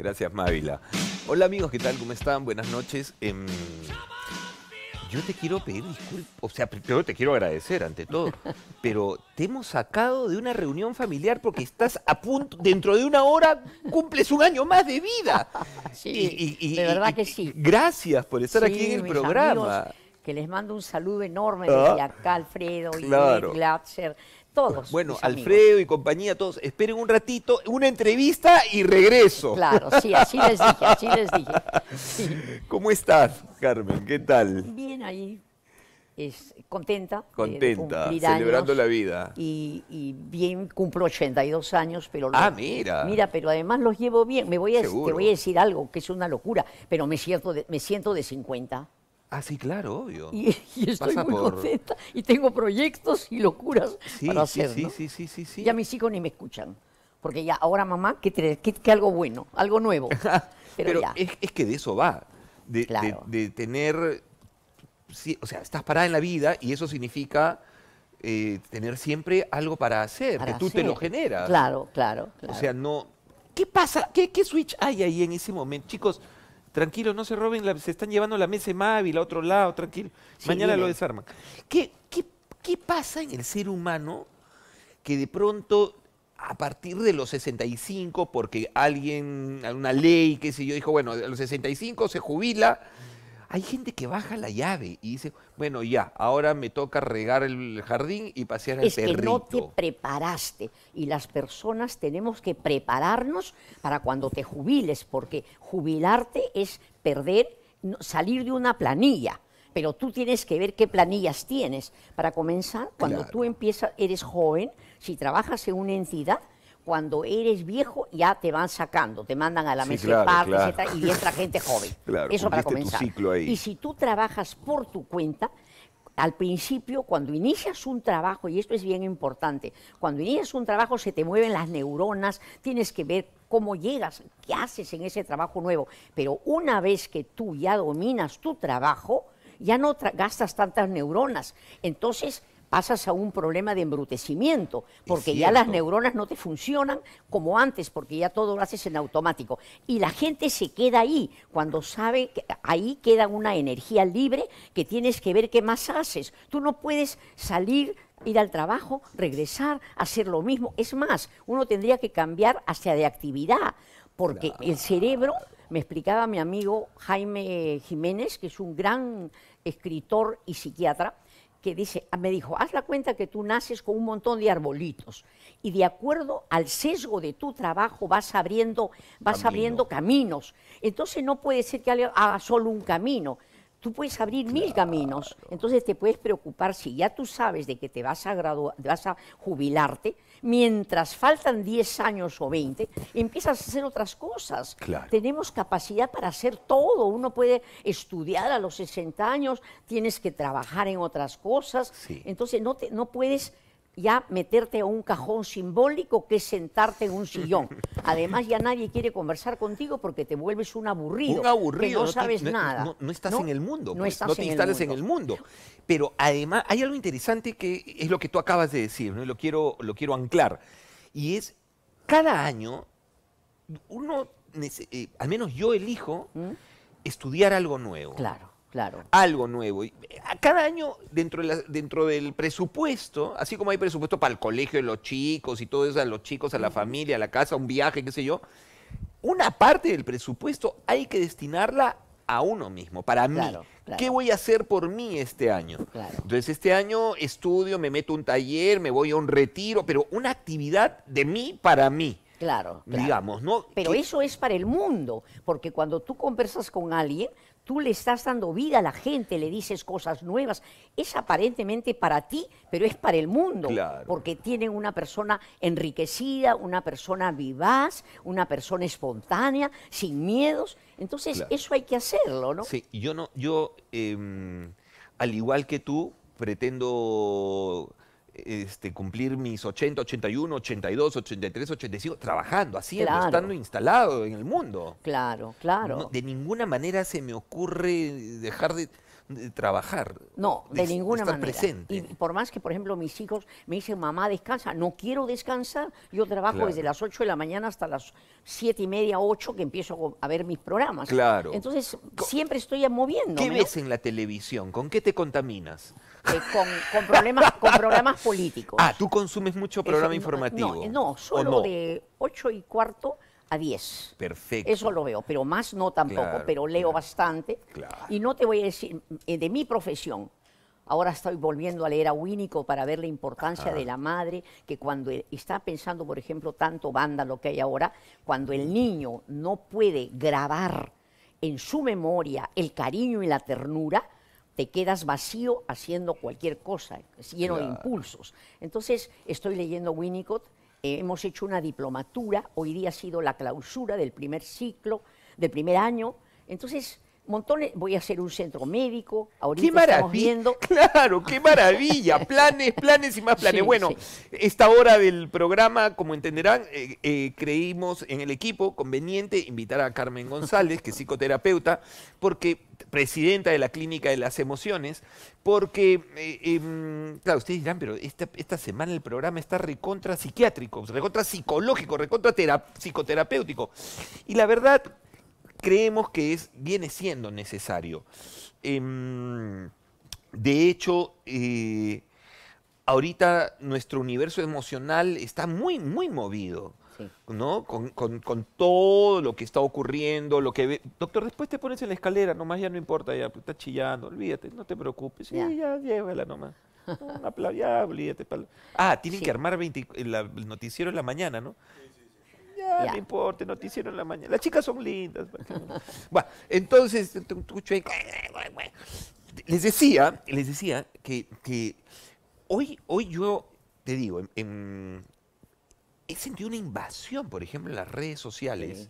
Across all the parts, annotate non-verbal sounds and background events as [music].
Gracias, Mávila. Hola amigos, ¿qué tal? ¿Cómo están? Buenas noches. Em, yo te quiero pedir disculpas, o sea, primero te quiero agradecer ante todo, [laughs] pero te hemos sacado de una reunión familiar porque estás a punto, dentro de una hora cumples un año más de vida. [laughs] Sí, y, de verdad que sí. Gracias por estar aquí en el programa. que les mando un saludo enorme ah. desde acá, Alfredo y bueno, Alfredo y compañía, todos, esperen un ratito, una entrevista y regreso. Claro, sí, así les dije, así les dije. [laughs] ¿Cómo estás, Carmen? ¿Qué tal? Bien ahí, es contenta. Contenta, celebrando la vida. Y, bien, cumplo 82 años, pero... Los, ah, mira. Mira, pero además los llevo bien. Me voy a, te voy a decir algo que es una locura, pero me siento de, me siento de 50. Ah, sí, claro, obvio. Y, estoy muy contenta y tengo proyectos y locuras sí, sí, Sí, sí, sí, sí, sí. Ya mis hijos ni me escuchan. Porque ya, ahora mamá, que, algo bueno, algo nuevo. [laughs] Pero, Es, es, que de eso va. De, de, tener. o sea, estás parada en la vida y eso significa eh, tener siempre algo para hacer, que tú te lo generas. Claro, claro, O sea, no. ¿Qué pasa? ¿Qué switch hay ahí en ese momento? Chicos, Tranquilo, no se roben, la, se están llevando la mesa Mavi, la otro lado, tranquilo. Mañana lo desarman. ¿Qué, ¿Qué, qué, pasa en el ser humano que de pronto, a partir de los 65, porque alguien, una ley, qué sé yo, dijo, bueno, a los 65 se jubila hay gente que baja la llave y dice, bueno, ya, ahora me toca regar el jardín y pasear al perrito. Es no te preparaste y las personas tenemos que prepararnos para cuando te jubiles, porque jubilarte es perder, salir de una planilla pero tú tienes que ver qué planillas tienes. Para comenzar, cuando tú empiezas, eres joven, si trabajas en una entidad, cuando eres viejo ya te van sacando, te mandan a la mesa y entra gente [laughs] joven. Claro, Eso para comenzar. Y si tú trabajas por tu cuenta, al principio, cuando inicias un trabajo, y esto es bien importante, cuando inicias un trabajo se te mueven las neuronas, tienes que ver cómo llegas, qué haces en ese trabajo nuevo. Pero una vez que tú ya dominas tu trabajo, ya no gastas tantas neuronas. Entonces, pasas a un problema de embrutecimiento, porque ya las neuronas no te funcionan como antes, porque ya todo lo haces en automático. Y la gente se queda ahí, cuando sabe que ahí queda una energía libre que tienes que ver qué más haces. Tú no puedes salir ir al trabajo, regresar, hacer lo mismo. Es más, uno tendría que cambiar hacia de actividad, porque el cerebro, me explicaba mi amigo Jaime Jiménez, que es un gran escritor y psiquiatra, que dice, ah, me dijo, haz la cuenta que tú naces con un montón de arbolitos y de acuerdo al sesgo de tu trabajo vas abriendo, vas abriendo caminos. Entonces no puede ser que alguien haga solo un camino. Tú puedes abrir mil caminos. Entonces te puedes preocupar si ya tú sabes de que te vas a, vas a jubilarte, mientras faltan 10 años o 20, empiezas a hacer otras cosas. Tenemos capacidad para hacer todo. Uno puede estudiar a los 60 años, tienes que trabajar en otras cosas. Entonces no, te, no puedes ya meterte a un cajón simbólico que es sentarte en un sillón. Además, ya nadie quiere conversar contigo porque te vuelves un aburrido. Un aburrido. Que no, sabes nada. No, estás en el mundo. no, pues, estás te en el mundo. en el mundo. Pero además, hay algo interesante que es lo que tú acabas de decir, ¿no? lo, quiero, lo quiero anclar. Y es, cada año, uno, eh, al menos yo elijo, ¿Mm? estudiar algo nuevo. Claro Claro. Algo nuevo. Y eh, cada año, dentro, dentro del presupuesto, así como hay presupuesto para el colegio de los chicos y todo eso, a los chicos, a la familia, a la casa, un viaje, qué sé yo, una parte del presupuesto hay que destinarla a uno mismo, para mí. Claro. ¿Qué voy a hacer por mí este año? Claro. Entonces, este año estudio, me meto un taller, me voy a un retiro, pero una actividad de mí para mí. Claro. Digamos, ¿no? Pero eso es para el mundo, porque cuando tú conversas con alguien, Tú le estás dando vida a la gente, le dices cosas nuevas. Es aparentemente para ti, pero es para el mundo. Porque tienen una persona enriquecida, una persona vivaz, una persona espontánea, sin miedos. Entonces, eso hay que hacerlo, ¿no? Sí, yo no, yo em, al igual que tú, pretendo este, cumplir mis 80, 81, 82, 83, 85, trabajando, haciendo, estando instalado en el mundo. Claro, claro. de ninguna manera se me ocurre dejar de trabajar. No, de, ninguna manera. Presente. Y por más que, por ejemplo, mis hijos me dicen, mamá, descansa, no quiero descansar. Yo trabajo desde las 8 de la mañana hasta las 7 y media, 8, que empiezo a ver mis programas. Claro. Entonces, siempre estoy moviendo. ¿Qué ves en la televisión? ¿Con qué te contaminas? Eh, con, problemas, programas políticos. Ah, tú consumes mucho programa informativo. No, solo de 8 y cuarto a 10. Perfecto. Eso lo veo, pero más no tampoco, pero leo bastante. Y no te voy a decir, eh, de mi profesión, ahora estoy volviendo a leer a Winnicott para ver la importancia de la madre, que cuando e, está pensando, por ejemplo, tanto banda, lo que hay ahora, cuando el niño no puede grabar en su memoria el cariño y la ternura, te quedas vacío haciendo cualquier cosa, lleno de impulsos. Entonces, estoy leyendo Winnicott eh, hemos hecho una diplomatura, hoy día ha sido la clausura del primer ciclo, del primer año. Entonces, montones, voy a hacer un centro médico, ahorita qué estamos viendo. [laughs] Claro, qué maravilla, [laughs] planes, planes y más planes. bueno, esta hora del programa, como entenderán, eh, eh, creímos en el equipo conveniente invitar a Carmen González, que es psicoterapeuta, porque presidenta de la Clínica de las Emociones, porque, eh, em, claro, ustedes dirán, pero esta, esta semana el programa está recontra psiquiátrico, recontra psicológico, recontra psicoterapéutico. Y la verdad, creemos que es, viene siendo necesario. Em, de hecho, eh, ahorita nuestro universo emocional está muy, muy movido. ¿no? Con, todo lo que está ocurriendo, lo que Doctor, después te pones en la escalera, nomás ya no importa, ya pues, está chillando, olvídate, no te preocupes, sí, ya, ya llévala nomás. [laughs] Una ya, olvídate. Ah, tienen que armar el noticiero en la mañana, ¿no? Ya, no importa, noticiero en la mañana. Las chicas son lindas. [laughs] bueno, entonces, les decía, les decía que, hoy, hoy yo te digo, he sentido una invasión, por ejemplo, en las redes sociales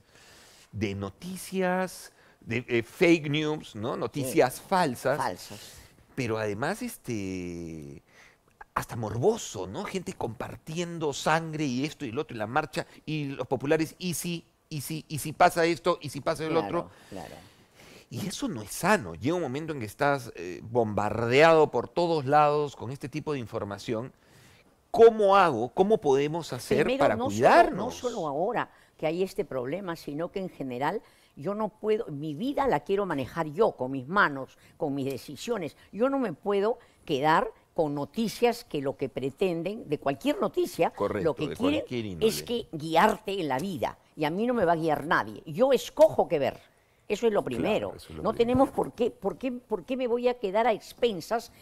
de noticias, de, eh, fake news, ¿no? Noticias falsas. Falsas. Pero además, este hasta morboso, ¿no? Gente compartiendo sangre y esto y lo otro, y la marcha, y los populares, y si, y si, y si pasa esto, y si pasa el otro. Claro. Y eso no es sano. Llega un momento en que estás eh, bombardeado por todos lados con este tipo de información. ¿Cómo hago? ¿Cómo podemos hacer para cuidarnos? no solo ahora que hay este problema, sino que en general yo no puedo, mi vida la quiero manejar yo con mis manos, con mis decisiones. Yo no me puedo quedar con noticias que lo que pretenden, de cualquier noticia, lo que quieren es que guiarte en la vida. Y a mí no me va a guiar nadie. Yo escojo qué ver. Eso es lo primero. no tenemos por qué, por qué, por me voy a quedar a expensas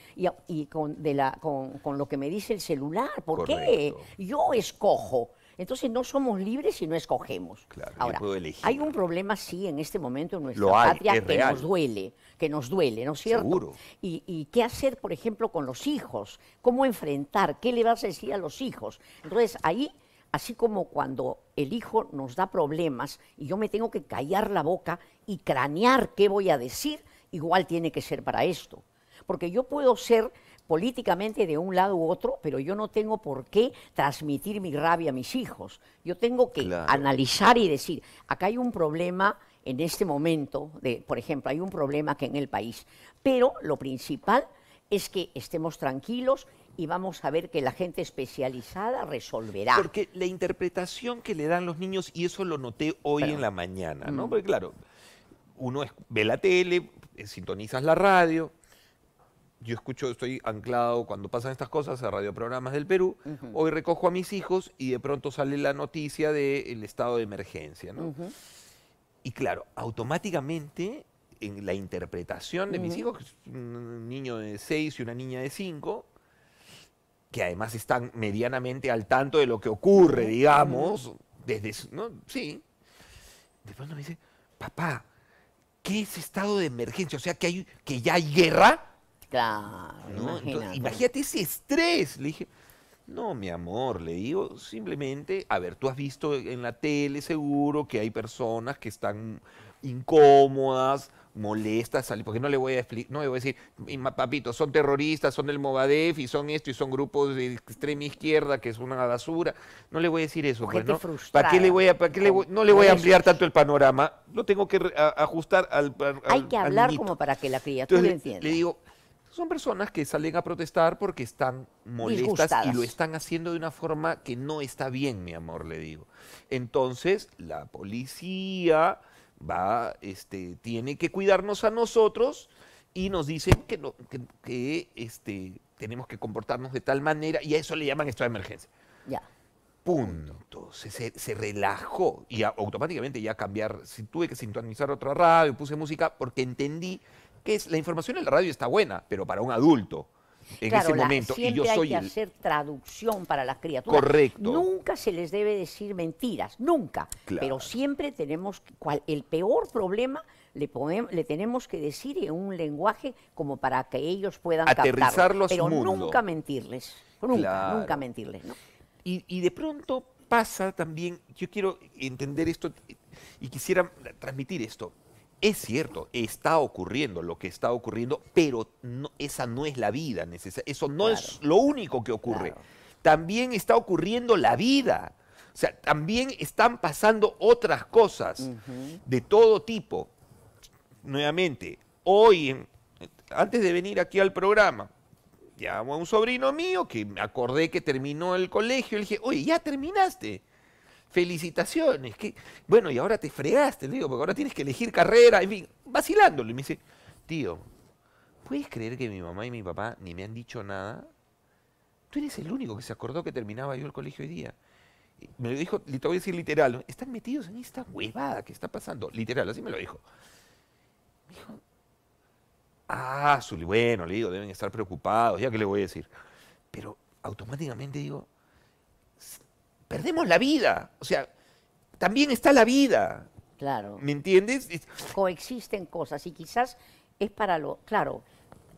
y, con, de la, con, lo que me dice el celular. ¿Por qué? Yo escojo. Entonces no somos libres si no escogemos. Claro, Ahora, hay un problema, sí, en este momento en nuestra patria que nos duele, que nos duele, ¿no es cierto? Seguro. y, qué hacer, por ejemplo, con los hijos? ¿Cómo enfrentar? ¿Qué le vas a decir a los hijos? Entonces ahí, así como cuando el hijo nos da problemas y yo me tengo que callar la boca y cranear qué voy a decir, igual tiene que ser para esto. Porque yo puedo ser políticamente de un lado u otro, pero yo no tengo por qué transmitir mi rabia a mis hijos. Yo tengo que analizar y decir, acá hay un problema en este momento, por ejemplo, hay un problema que en el país, pero lo principal es que estemos tranquilos y vamos a ver que la gente especializada resolverá. Porque la interpretación que le dan los niños, y eso lo noté hoy en la mañana, ¿no? Mm. Porque claro, uno ve la tele, eh, sintonizas la radio, yo escucho, estoy anclado cuando pasan estas cosas a radioprogramas del Perú. Hoy recojo a mis hijos y de pronto sale la noticia del estado de emergencia, Y claro, automáticamente en la interpretación de mis hijos, que un niño de seis y una niña de cinco, que además están medianamente al tanto de lo que ocurre, digamos, desde. Sí. De pronto me dice, papá, ¿qué es estado de emergencia? O sea, que, hay, que ya hay guerra. Claro, imagínate. ese estrés. Le dije, no, mi amor, le digo, simplemente, a ver, tú has visto en la tele seguro que hay personas que están incómodas, molestas, porque no le voy a no le voy a decir, papito, son terroristas, son del Movadef y son esto y son grupos de extrema izquierda que es una basura. No le voy a decir eso, pues, ¿no? ¿Para qué le voy a, para no le voy a ampliar tanto el panorama? Lo tengo que ajustar al, Hay que hablar como para que la criatura entienda. Le digo, son personas que salen a protestar porque están molestas y lo están haciendo de una forma que no está bien, mi amor, le digo. Entonces, la policía va, este, tiene que cuidarnos a nosotros y nos dicen que, que, este, tenemos que comportarnos de tal manera y a eso le llaman estado de emergencia. Ya. Punto. Se, se, relajó y automáticamente ya cambiar. Si tuve que sintonizar otra radio, puse música porque entendí que es, la información en la radio está buena, pero para un adulto en ese momento. y yo hay que hacer traducción para las criaturas. Correcto. Nunca se les debe decir mentiras, nunca. Pero siempre tenemos el peor problema le, tenemos que decir en un lenguaje como para que ellos puedan aterrizarlos. Pero nunca mentirles, nunca, nunca mentirles. y de pronto pasa también, yo quiero entender esto y quisiera transmitir esto. Es cierto, está ocurriendo lo que está ocurriendo, pero no, esa no es la vida Eso no es lo único que ocurre. También está ocurriendo la vida. O sea, también están pasando otras cosas de todo tipo. Nuevamente, hoy, antes de venir aquí al programa, llamo a un sobrino mío que me acordé que terminó el colegio. Le dije, oye, ¿ya terminaste? felicitaciones. bueno, y ahora te fregaste, le digo, porque ahora tienes que elegir carrera, en fin, vacilándolo. Y me dice, tío, ¿puedes creer que mi mamá y mi papá ni me han dicho nada? Tú eres el único que se acordó que terminaba yo el colegio hoy día. me lo dijo, te voy a decir literal, están metidos en esta huevada que está pasando. Literal, así me lo dijo. Me dijo, ah, bueno, le digo, deben estar preocupados, ya que le voy a decir. Pero automáticamente digo, perdemos la vida. O sea, también está la vida. Claro. ¿Me entiendes? Coexisten cosas y quizás es para lo, claro,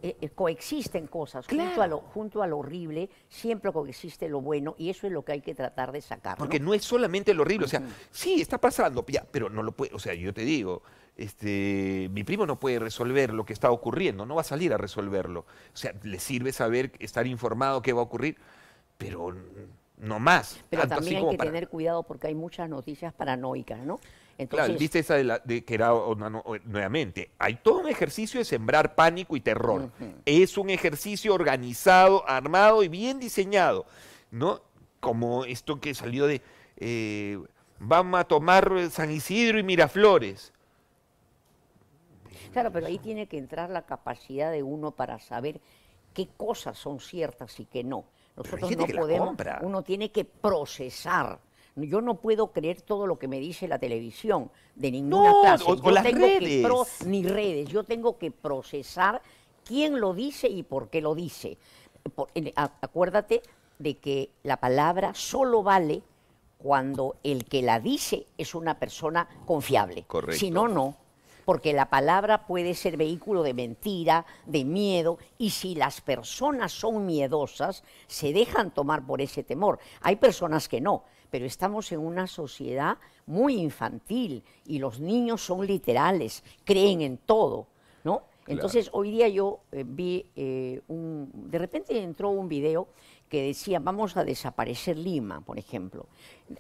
eh, eh, coexisten cosas. Junto, a lo, junto horrible siempre coexiste lo bueno y eso es lo que hay que tratar de sacar. Porque no, es solamente lo horrible, o sea, sí, está pasando, pero no lo puede, o sea, yo te digo, este, mi primo no puede resolver lo que está ocurriendo, no va a salir a resolverlo. O sea, le sirve saber, estar informado qué va a ocurrir, pero no más. Pero también hay que tener cuidado porque hay muchas noticias paranoicas, ¿no? Entonces... viste esa de, que era nuevamente. Hay todo un ejercicio de sembrar pánico y terror. Es un ejercicio organizado, armado y bien diseñado, ¿no? Como esto que salió de eh, vamos a tomar San Isidro y Miraflores. Claro, pero ahí tiene que entrar la capacidad de uno para saber qué cosas son ciertas y qué no. Nosotros no podemos, uno tiene que procesar. Yo no puedo creer todo lo que me dice la televisión de ninguna clase. ni redes. Yo tengo que procesar quién lo dice y por qué lo dice. acuérdate de que la palabra solo vale cuando el que la dice es una persona confiable. Correcto. Si no, no porque la palabra puede ser vehículo de mentira, de miedo, y si las personas son miedosas, se dejan tomar por ese temor. Hay personas que no, pero estamos en una sociedad muy infantil y los niños son literales, creen en todo, ¿no? Entonces, hoy día yo eh, vi eh, un. De repente entró un video que decía, vamos a desaparecer Lima, por ejemplo.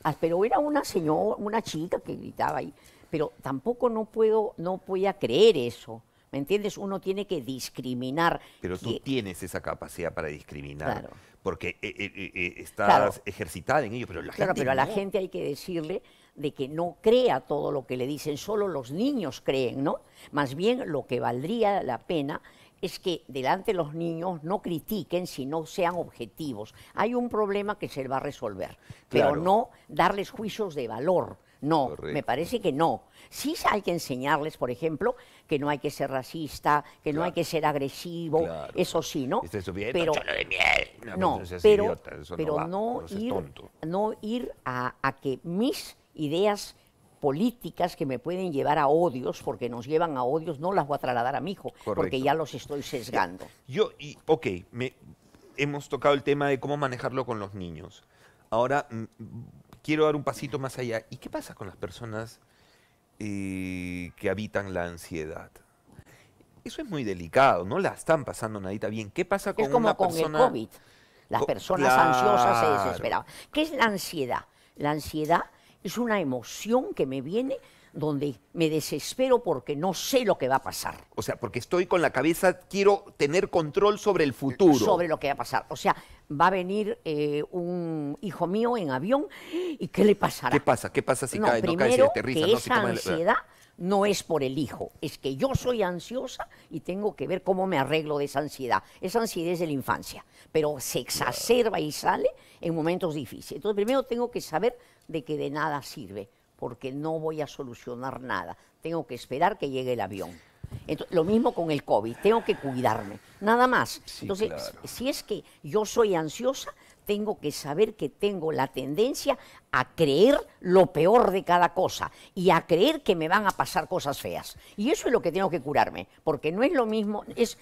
Ah, pero era una señora, una chica que gritaba ahí, pero tampoco no puedo, no voy a creer eso. ¿Me entiendes? Uno tiene que discriminar. Pero tú tienes esa capacidad para discriminar. Porque eh, eh, eh, estás ejercitada en ello, pero claro, pero a la gente hay que decirle de que no crea todo lo que le dicen, solo los niños creen, ¿no? Más bien lo que valdría la pena es que delante de los niños no critiquen, sino sean objetivos. Hay un problema que se va a resolver, pero no darles juicios de valor no, me parece que no. Sí hay que enseñarles, por ejemplo, que no hay que ser racista, que no hay que ser agresivo, eso sí, ¿no? pero, No, pero, pero no, ir, a, que mis ideas políticas que me pueden llevar a odios, porque nos llevan a odios, no las voy a trasladar a mi hijo, porque ya los estoy sesgando. Yo, y, ok, me, hemos tocado el tema de cómo manejarlo con los niños. Ahora mm, quiero dar un pasito más allá. ¿Y qué pasa con las personas eh, que habitan la ansiedad? Eso es muy delicado, no la están pasando nadita bien. ¿Qué pasa con es como con el COVID. Las personas ansiosas se desesperaban. ¿Qué es la ansiedad? La ansiedad es una emoción que me viene donde me desespero porque no sé lo que va a pasar. O sea, porque estoy con la cabeza, quiero tener control sobre el futuro. Sobre lo que va a pasar. O sea, va a venir eh, un hijo mío en avión y ¿qué le pasará? ¿Qué pasa? ¿Qué pasa si no, cae, primero, no cae, Que esa ansiedad no es por el hijo, es que yo soy ansiosa y tengo que ver cómo me arreglo de esa ansiedad. Esa ansiedad es de la infancia, pero se exacerba y sale en momentos difíciles. Entonces, primero tengo que saber de que de nada sirve porque no voy a solucionar nada. Tengo que esperar que llegue el avión. lo mismo con el COVID, tengo que cuidarme, nada más. Entonces, si es que yo soy ansiosa, tengo que saber que tengo la tendencia a creer lo peor de cada cosa y a creer que me van a pasar cosas feas. Y eso es lo que tengo que curarme, porque no es lo mismo, es,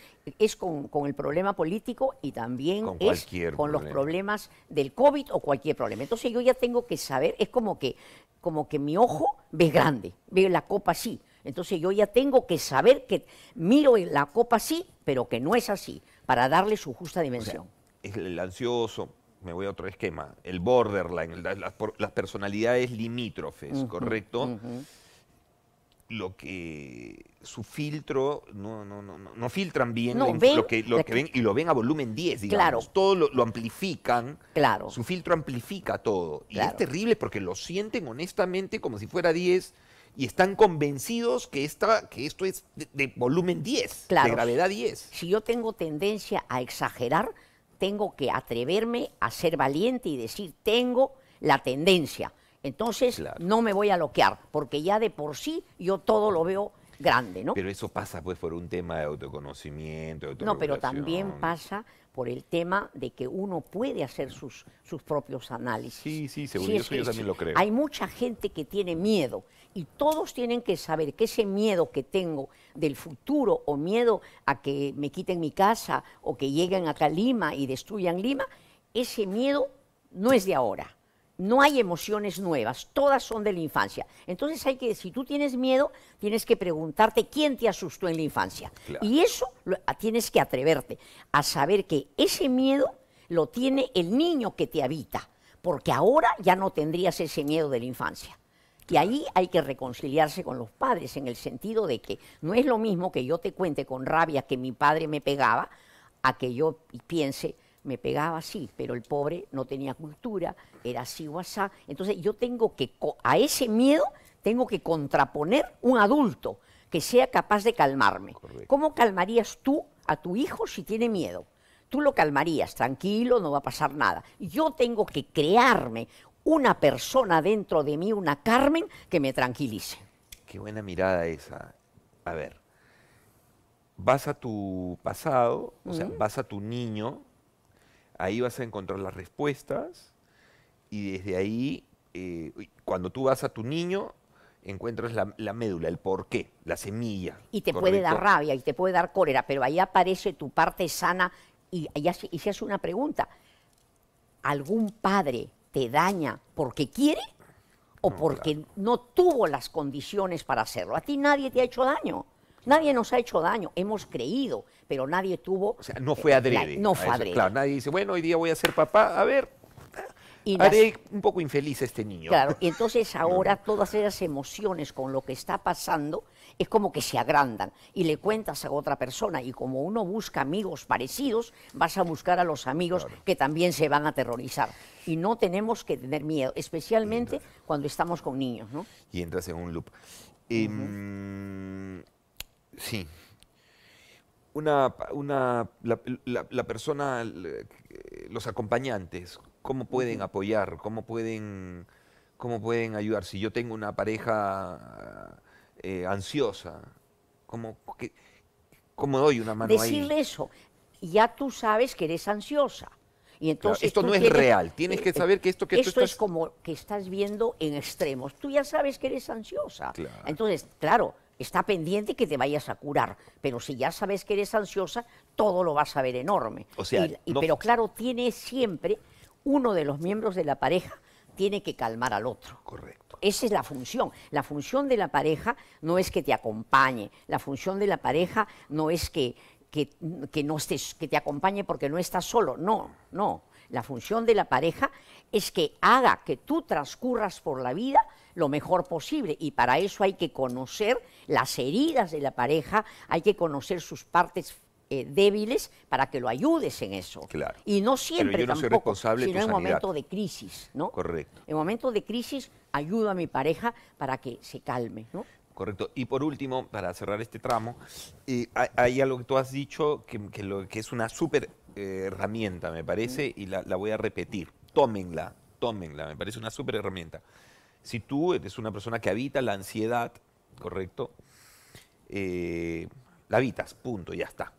con, el problema político y también con es con los problemas del COVID o cualquier problema. Entonces yo ya tengo que saber, es como que como que mi ojo ve grande, ve la copa así. Entonces yo ya tengo que saber que miro la copa así, pero que no es así, para darle su justa dimensión. Es el ansioso, me voy a otro esquema, el borderline, las, las personalidades limítrofes, ¿correcto? lo que su filtro no, no, no, no filtran bien lo, que, lo ven y lo ven a volumen 10, digamos. Todo lo, amplifican. Claro. Su filtro amplifica todo. Y es terrible porque lo sienten honestamente como si fuera 10 y están convencidos que, que esto es de, volumen 10, de gravedad 10. Si yo tengo tendencia a exagerar, tengo que atreverme a ser valiente y decir, tengo la tendencia entonces no me voy a loquear, porque ya de por sí yo todo lo veo grande, ¿no? Pero eso pasa pues, por un tema de autoconocimiento, de No, pero también pasa por el tema de que uno puede hacer sus, propios análisis. Sí, sí, seguro, también lo creo. Hay mucha gente que tiene miedo y todos tienen que saber que ese miedo que tengo del futuro o miedo a que me quiten mi casa o que lleguen acá a Lima y destruyan Lima, ese miedo no es de ahora no hay emociones nuevas, todas son de la infancia. Entonces hay que, si tú tienes miedo, tienes que preguntarte quién te asustó en la infancia. Y eso tienes que atreverte a saber que ese miedo lo tiene el niño que te habita, porque ahora ya no tendrías ese miedo de la infancia. Y ahí hay que reconciliarse con los padres, en el sentido de que no es lo mismo que yo te cuente con rabia que mi padre me pegaba, a que yo piense, me pegaba así, pero el pobre no tenía cultura, era así o Entonces yo tengo que, a ese miedo, tengo que contraponer un adulto que sea capaz de calmarme. ¿Cómo calmarías tú a tu hijo si tiene miedo? Tú lo calmarías, tranquilo, no va a pasar nada. Yo tengo que crearme una persona dentro de mí, una Carmen, que me tranquilice. Qué buena mirada esa. A ver, vas a tu pasado, o sea, vas a tu niño, Ahí vas a encontrar las respuestas y desde ahí, eh, cuando tú vas a tu niño, encuentras la, médula, el porqué, la semilla. Y te puede dar rabia y te puede dar cólera, pero ahí aparece tu parte sana y, se hace una pregunta. ¿Algún padre te daña porque quiere o porque no tuvo las condiciones para hacerlo? A ti nadie te ha hecho daño. Nadie nos ha hecho daño, hemos creído, pero nadie tuvo... O sea, no fue eh, adrede. no fue adrede. Claro, nadie dice, bueno, hoy día voy a ser papá, a ver, ah, haré un poco infeliz a este niño. Claro, y entonces [laughs] ahora todas esas emociones con lo que está pasando es como que se agrandan y le cuentas a otra persona y como uno busca amigos parecidos, vas a buscar a los amigos que también se van a aterrorizar. Y no tenemos que tener miedo, especialmente cuando estamos con niños, ¿no? Y entras en un loop. Sí. Una, una la, persona, eh, los acompañantes, ¿cómo pueden apoyar? ¿Cómo pueden, cómo pueden ayudar? Si yo tengo una pareja eh, ansiosa, ¿cómo, doy una mano Decirle eso, ya tú sabes que eres ansiosa. Y entonces esto no es real, tienes que eh, saber que esto que esto tú estás... es como que estás viendo en extremos. Tú ya sabes que eres ansiosa. Entonces, claro, Está pendiente que te vayas a curar, pero si ya sabes que eres ansiosa, todo lo vas a ver enorme. Pero claro, tiene siempre uno de los miembros de la pareja tiene que calmar al otro. Correcto. Esa es la función. La función de la pareja no es que te acompañe, la función de la pareja no es que, que no estés, que te acompañe porque no estás solo, no, no. La función de la pareja es que haga que tú transcurras por la vida lo mejor posible. Y para eso hay que conocer las heridas de la pareja, hay que conocer sus partes eh, débiles para que lo ayudes en eso. Claro. Y no siempre tampoco, responsable sino en momento de crisis, ¿no? Correcto. En momento de crisis ayudo a mi pareja para que se calme, ¿no? Correcto. Y por último, para cerrar este tramo, eh, hay, algo que tú has dicho que, lo, que es una súper eh, herramienta, me parece, y la, la voy a repetir. Tómenla, tómenla, me parece una súper herramienta. Si tú eres una persona que habita la ansiedad, ¿correcto? Eh, la habitas, punto, ya está.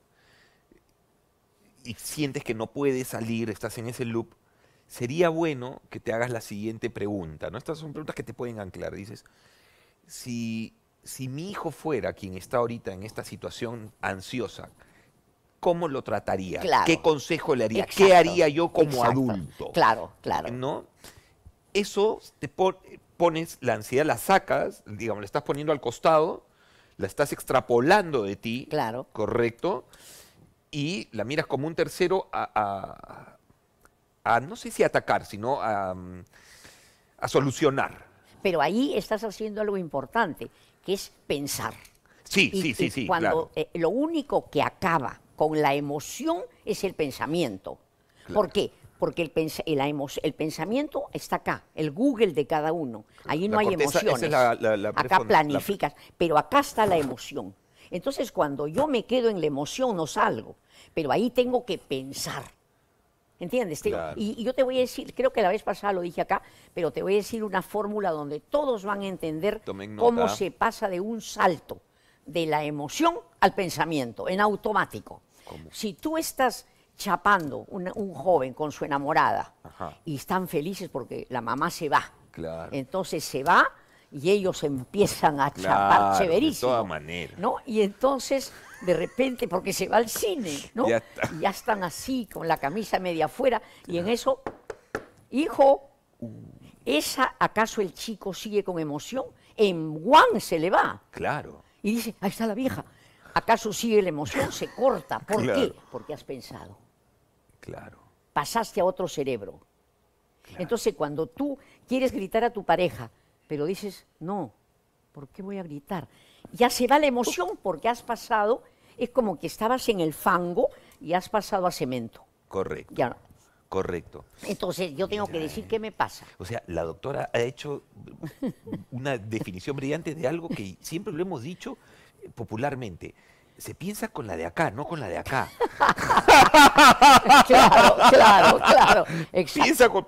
Y sientes que no puedes salir, estás en ese loop, sería bueno que te hagas la siguiente pregunta, ¿no? Estas son preguntas que te pueden anclar. Dices, si, mi hijo fuera quien está ahorita en esta situación ansiosa, ¿cómo lo trataría? ¿Qué consejo le haría? ¿Qué haría yo como adulto? Claro, claro. ¿No? Eso te pone pones la ansiedad, la sacas, digamos, la estás poniendo al costado, la estás extrapolando de ti. Claro. Correcto. Y la miras como un tercero a, a, no sé si atacar, sino a, mm, a solucionar. Pero ahí estás haciendo algo importante, que es pensar. Sí, sí, sí, sí. Cuando eh, lo único que acaba con la emoción es el pensamiento. Porque. ¿Por qué? porque el, pensamiento está acá, el Google de cada uno. Ahí no hay emociones. acá planificas, pero acá está la emoción. Entonces, cuando yo me quedo en la emoción, no salgo, pero ahí tengo que pensar. ¿Entiendes? Y, yo te voy a decir, creo que la vez pasada lo dije acá, pero te voy a decir una fórmula donde todos van a entender cómo se pasa de un salto de la emoción al pensamiento, en automático. Si tú estás chapando un joven con su enamorada y están felices porque la mamá se va. Claro. Entonces se va y ellos empiezan a chapar chéverísimo. De ¿no? Y entonces, de repente, porque se va al cine, ¿no? Ya Y ya están así, con la camisa media afuera, y en eso, hijo, uh. ¿esa acaso el chico sigue con emoción? En Juan se le va. Claro. Y dice, ahí está la vieja. ¿Acaso sigue la emoción? Se corta. ¿Por qué? Porque has pensado. Claro. Pasaste a otro cerebro. Entonces, cuando tú quieres gritar a tu pareja, pero dices, no, ¿por qué voy a gritar? Ya se va la emoción porque has pasado, es como que estabas en el fango y has pasado a cemento. Correcto. Ya. Correcto. Entonces, yo tengo que decir eh. qué me pasa. O sea, la doctora ha hecho una definición brillante de algo que siempre lo hemos dicho popularmente se piensa con la de acá, no con la de acá. [laughs] claro, claro, claro. Piensa con,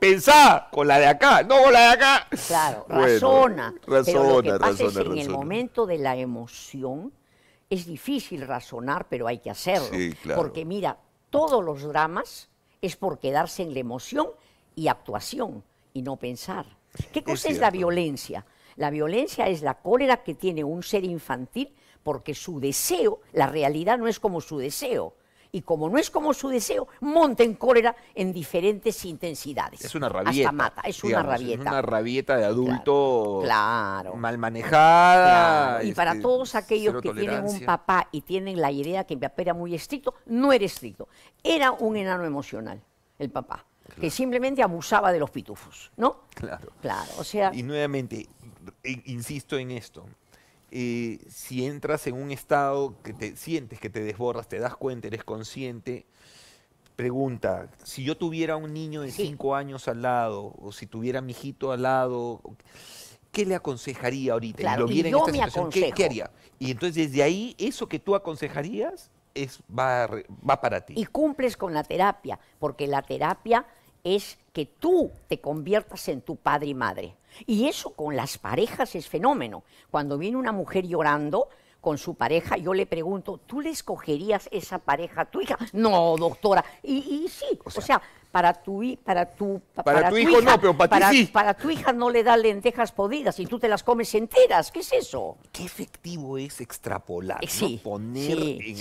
con la de acá, no con la de acá. Claro, razona. pero que pasa es En el momento de la emoción es difícil razonar, pero hay que hacerlo. Porque mira, todos los dramas es por quedarse en la emoción y actuación y no pensar. ¿Qué cosa es la violencia? La violencia es la cólera que tiene un ser infantil porque su deseo, la realidad no es como su deseo. Y como no es como su deseo, monta en cólera en diferentes intensidades. Es una rabieta. Hasta mata, es una rabieta. Es una rabieta de adulto mal manejada. Y este, para todos aquellos que tienen un papá y tienen la idea que mi papá era muy estricto, no era estricto. Era un enano emocional, el papá. Que simplemente abusaba de los pitufos, ¿no? Claro. Claro, o sea... Y nuevamente, insisto en esto, eh, si entras en un estado que te sientes que te desborras, te das cuenta, eres consciente, pregunta, si yo tuviera un niño de 5 años al lado, o si tuviera mi hijito al lado, ¿qué le aconsejaría ahorita? Claro, y lo en esta ¿qué, haría? Y entonces desde ahí, eso que tú aconsejarías es, va para ti. Y cumples con la terapia, porque la terapia es que tú te conviertas en tu padre y madre. Y eso con las parejas es fenómeno. Cuando viene una mujer llorando con su pareja, yo le pregunto, ¿tú le escogerías esa pareja a tu hija? No, doctora. Y, sí, o sea, para tu para tu para, tu, hija, no, le da lentejas podidas y tú te las comes enteras. ¿Qué es eso? Qué efectivo es extrapolar, eh, poner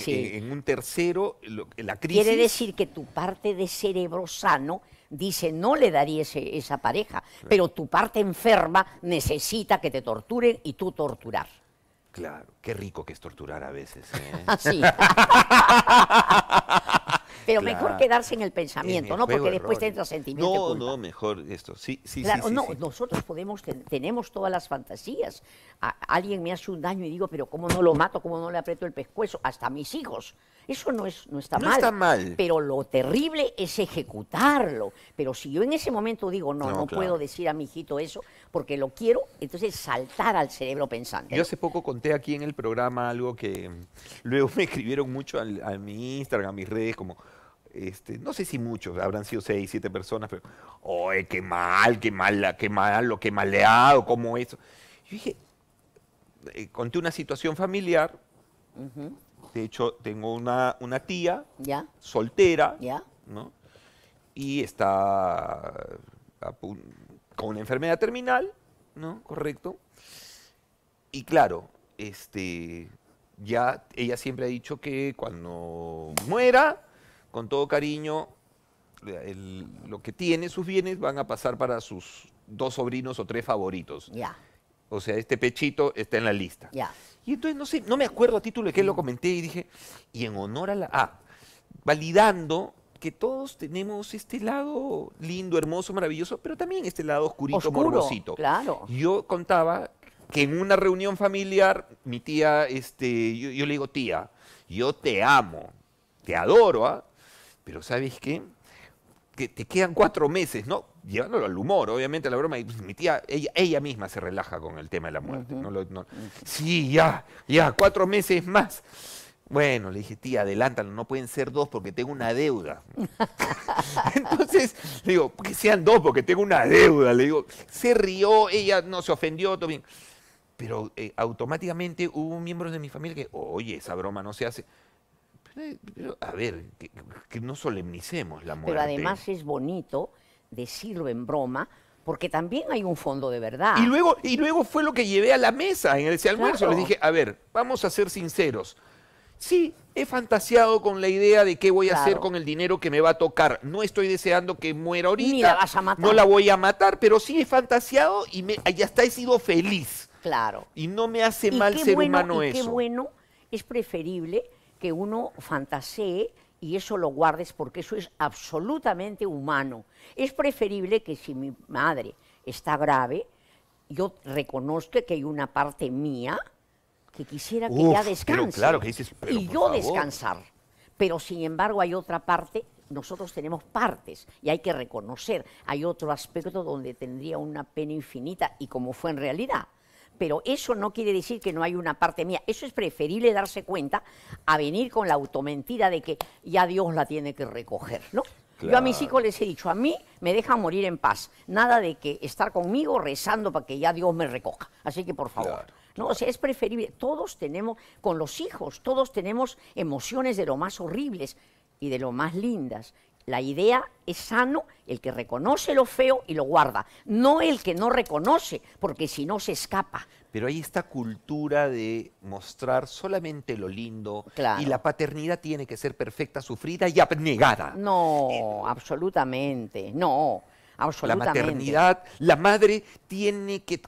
en, un tercero la crisis. Quiere decir que tu parte de cerebro sano dice no le daría esa pareja, pero tu parte enferma necesita que te torturen y tú torturar. Claro, qué rico que es torturar a veces. ¿eh? [laughs] Ah, pero mejor quedarse en el pensamiento, ¿no? Porque después te entra sentimiento. No, no, mejor esto. Sí, sí, sí, no, Nosotros podemos, tenemos todas las fantasías. alguien me hace un daño y digo, pero ¿cómo no lo mato? ¿Cómo no le aprieto el pescuezo? Hasta mis hijos. Eso no, es, no está mal. No está mal. Pero lo terrible es ejecutarlo. Pero si yo en ese momento digo, no, no, puedo decir a mi hijito eso porque lo quiero, entonces saltar al cerebro pensando. Yo hace poco conté aquí en el programa algo que mm, luego me escribieron mucho al, a mi Instagram, a mis redes, como... Este, no sé si muchos, habrán sido seis, siete personas, pero, ¡ay, qué mal, qué mal, qué lo que maleado, cómo eso. Yo dije, eh, conté una situación familiar, de hecho, tengo una, tía soltera, Y está con una enfermedad terminal, ¿no? Correcto. Y claro, este, ya ella siempre ha dicho que cuando muera, con todo cariño, lo que tiene, sus bienes, van a pasar para sus dos sobrinos o tres favoritos. Ya. O sea, este pechito está en la lista. Y entonces, no sé, no me acuerdo a título de qué lo comenté y dije, y en honor a la... Ah, validando que todos tenemos este lado lindo, hermoso, maravilloso, pero también este lado oscurito, Oscuro, Claro. Yo contaba que en una reunión familiar, mi tía, este, yo, le digo, tía, yo te amo, te adoro, ¿ah? Pero ¿sabes qué? Que te quedan cuatro meses, ¿no? llevándolo al humor, obviamente, la broma. Y pues, mi tía, ella, ella misma se relaja con el tema de la muerte. sí, ya, ya, cuatro meses más. Bueno, le dije, tía, adelántalo, no pueden ser dos porque tengo una deuda. [laughs] Entonces, le digo, que sean dos porque tengo una deuda. Le digo, se rió, ella no se ofendió, todo bien. Pero eh, automáticamente hubo miembros de mi familia que, oye, esa broma no se hace. a ver, que, que, no solemnicemos la muerte. Pero además es bonito decirlo en broma, porque también hay un fondo de verdad. Y luego, y luego fue lo que llevé a la mesa en ese almuerzo. Les dije, a ver, vamos a ser sinceros. Sí, he fantaseado con la idea de qué voy a hacer con el dinero que me va a tocar. No estoy deseando que muera ahorita. a No la voy a matar, pero sí he fantaseado y, me, está he sido feliz. Claro. Y no me hace mal ser humano y eso. Qué bueno, es preferible que uno fantasee y eso lo guardes porque eso es absolutamente humano. Es preferible que si mi madre está grave, yo reconozca que hay una parte mía que quisiera que ella ya descanse. y yo descansar. Pero sin embargo hay otra parte, nosotros tenemos partes y hay que reconocer. Hay otro aspecto donde tendría una pena infinita y como fue en realidad pero eso no quiere decir que no hay una parte mía. Eso es preferible darse cuenta a venir con la automentira de que ya Dios la tiene que recoger, ¿no? Yo a mis hijos les he dicho, a mí me dejan morir en paz. Nada de que estar conmigo rezando para que ya Dios me recoja. Así que, por favor. ¿no? O sea, es preferible. Todos tenemos, con los hijos, todos tenemos emociones de lo más horribles y de lo más lindas la idea es sano el que reconoce lo feo y lo guarda, no el que no reconoce, porque si no se escapa. Pero hay esta cultura de mostrar solamente lo lindo y la paternidad tiene que ser perfecta, sufrida y abnegada. No, absolutamente, no. Absolutamente. La maternidad, la madre tiene que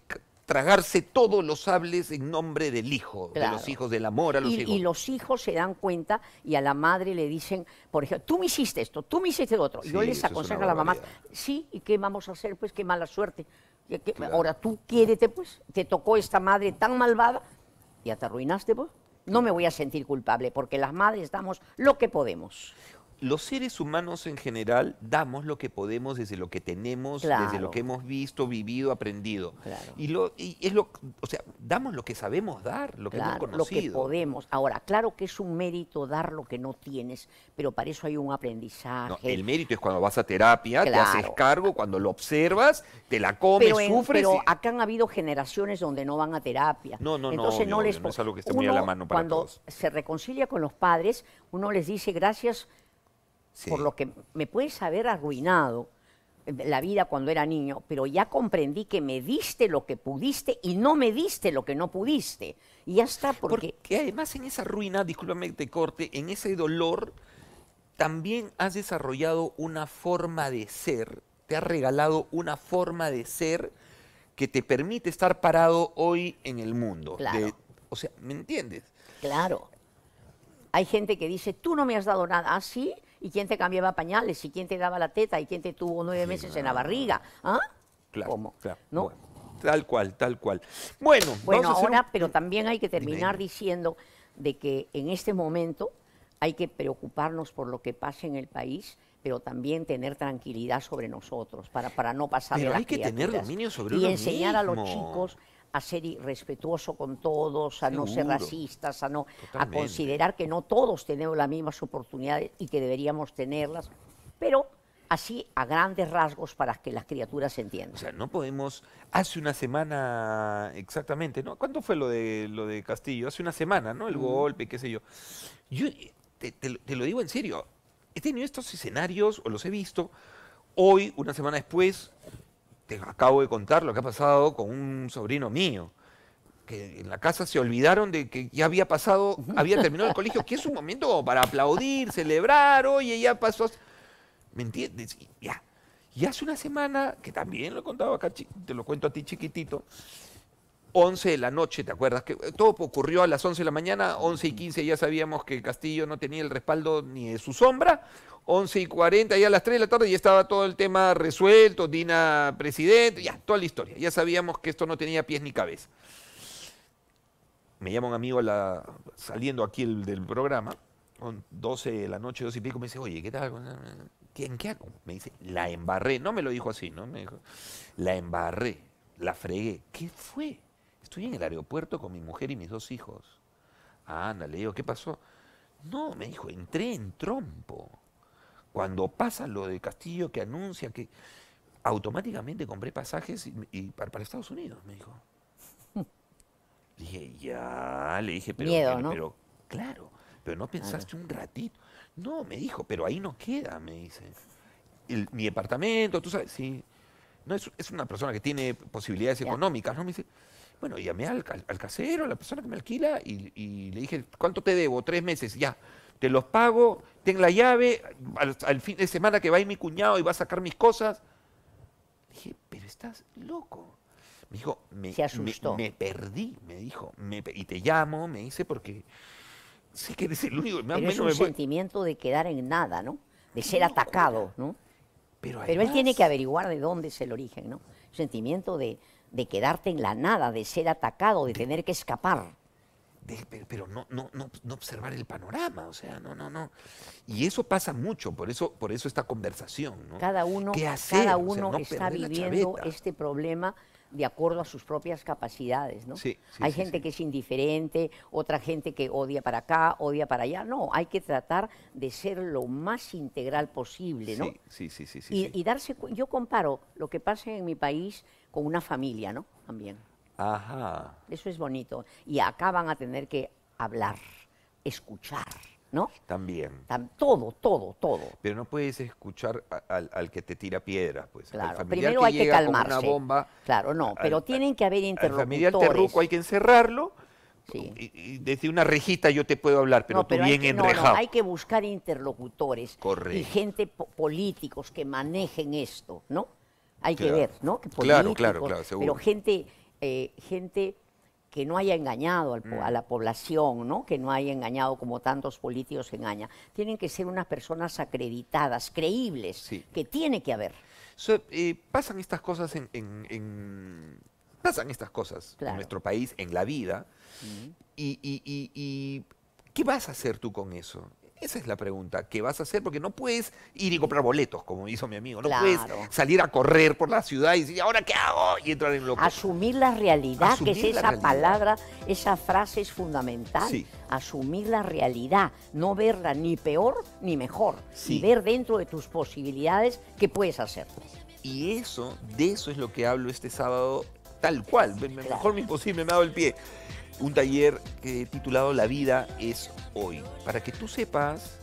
tragarse todos los sables en nombre del hijo, de los hijos, del amor a los hijos. Y los hijos se dan cuenta y a la madre le dicen, por ejemplo, tú me hiciste esto, tú me hiciste lo otro. Yo les aconsejo a la mamá, sí, ¿y qué vamos a hacer? Pues qué mala suerte. Ahora tú quiérete, pues, te tocó esta madre tan malvada, ya te arruinaste, pues. No me voy a sentir culpable, porque las madres damos lo que podemos los seres humanos en general damos lo que podemos desde lo que tenemos, desde lo que hemos visto, vivido, aprendido. Y, lo, es lo, o sea, damos lo que sabemos dar, lo que hemos conocido. Lo que podemos. Ahora, claro que es un mérito dar lo que no tienes, pero para eso hay un aprendizaje. el mérito es cuando vas a terapia, te haces cargo, cuando lo observas, te la comes, pero sufres. Pero acá han habido generaciones donde no van a terapia. No, no, no. no, les... es algo que esté muy a la mano para cuando se reconcilia con los padres, uno les dice gracias por lo que me puedes haber arruinado eh, la vida cuando era niño, pero ya comprendí que me diste lo que pudiste y no me diste lo que no pudiste. Y ya está, porque... porque además en esa ruina, discúlpame que te corte, en ese dolor también has desarrollado una forma de ser, te has regalado una forma de ser que te permite estar parado hoy en el mundo. o sea, ¿me entiendes? Claro. Hay gente que dice, tú no me has dado nada. así ah, y quién te cambiaba pañales, y quién te daba la teta, y quién te tuvo nueve meses en la barriga. ¿Ah? Claro, tal cual, tal cual. Bueno, bueno ahora, pero también hay que terminar diciendo de que en este momento hay que preocuparnos por lo que pasa en el país, pero también tener tranquilidad sobre nosotros para, para no pasar pero de hay que tener dominio sobre y enseñar a los chicos a ser irrespetuoso con todos, a no ser racistas, a, no, a considerar que no todos tenemos las mismas oportunidades y que deberíamos tenerlas, pero así a grandes rasgos para que las criaturas entiendan. O sea, no podemos. Hace una semana exactamente, ¿no? ¿Cuánto fue lo de lo de Castillo? Hace una semana, ¿no? El mm. golpe, qué sé yo. Yo te, lo digo en serio. He tenido estos escenarios, o los he visto, hoy, una semana después, acabo de contar lo que ha pasado con un sobrino mío, que en la casa se olvidaron de que ya había pasado, había terminado el colegio, que es un momento para aplaudir, celebrar, oye, ya pasó. ¿Me entiendes? Ya. Y hace una semana, que también lo he contado acá, te lo cuento a ti chiquitito, 11 de la noche, ¿te acuerdas? Que eh, todo ocurrió a las 11 de la mañana, 11 y 15 ya sabíamos que Castillo no tenía el respaldo ni de su sombra, 11 y 40, ya a las 3 de la tarde ya estaba todo el tema resuelto, Dina presidente, ya, toda la historia. Ya sabíamos que esto no tenía pies ni cabeza. Me llama un amigo saliendo aquí del programa, 12 de la noche, 12 y pico, me dice, oye, ¿qué tal? ¿En qué hago? Me dice, la embarré. No me lo dijo así, ¿no? Me dijo, la embarré, la fregué. ¿Qué fue? Estoy en el aeropuerto con mi mujer y mis dos hijos. Ah, le digo, ¿qué pasó? No, me dijo, entré en trompo. Cuando pasa lo de Castillo que anuncia que automáticamente compré pasajes y, para, Estados Unidos, me dijo. [laughs] dije, ya, le dije, pero, claro, pero no pensaste un ratito. No, me dijo, pero ahí no queda, me dice. mi departamento, tú sabes, sí. No, es, una persona que tiene posibilidades económicas, ¿no? Me dice, bueno, llamé al, casero, la persona que me alquila, y, y, le dije, ¿cuánto te debo? Tres meses, ya te los pago, ten la llave, al, fin de semana que va a ir mi cuñado y va a sacar mis cosas. dije, pero estás loco. Me dijo, me, me, perdí, me dijo, me, y te llamo, me dice, porque sé que eres el único. Más menos un sentimiento de quedar en nada, ¿no? De ser atacado, ¿no? Pero, pero él tiene que averiguar de dónde es el origen, ¿no? Sentimiento de, de quedarte en la nada, de ser atacado, de tener que escapar pero no, no, no, no, observar el panorama, o sea, no, no, no. Y eso pasa mucho, por eso, por eso esta conversación. ¿no? Cada uno, Cada uno está viviendo este problema de acuerdo a sus propias capacidades, ¿no? Sí, hay gente que es indiferente, otra gente que odia para acá, odia para allá. No, hay que tratar de ser lo más integral posible, ¿no? Sí, sí, sí, sí. y, y darse, yo comparo lo que pasa en mi país con una familia, ¿no? También Ajá. Eso es bonito. Y acá van a tener que hablar, escuchar, ¿no? También. todo, todo, todo. Pero no puedes escuchar al, que te tira piedras, pues. Claro, primero hay que calmarse. bomba, claro, no, pero tienen que haber interlocutores. Al familiar terruco hay que encerrarlo. Y, desde una rejita yo te puedo hablar, pero, tú bien enrejado. hay que buscar interlocutores y gente políticos que manejen esto, ¿no? Hay que ver, ¿no? claro, claro, claro, seguro. Pero gente eh, gente que no haya engañado a mm. la población, ¿no? que no haya engañado como tantos políticos engañan. Tienen que ser unas personas acreditadas, creíbles, que tiene que haber. Eh, pasan estas cosas en, pasan estas cosas en nuestro país, en la vida, mm. y, y, ¿qué vas a hacer tú con eso? Esa es la pregunta. ¿Qué vas a hacer? Porque no puedes ir y comprar boletos, como hizo mi amigo. No puedes salir a correr por la ciudad y decir, ¿ahora qué hago? Y entrar en loco. Asumir la realidad, que es esa palabra, esa frase es fundamental. Asumir la realidad, no verla ni peor ni mejor. ver dentro de tus posibilidades qué puedes hacer. Y eso, de eso es lo que hablo este sábado, tal cual. Mejor mi posible, me dado el pie un taller eh, titulado La vida es hoy, para que tú sepas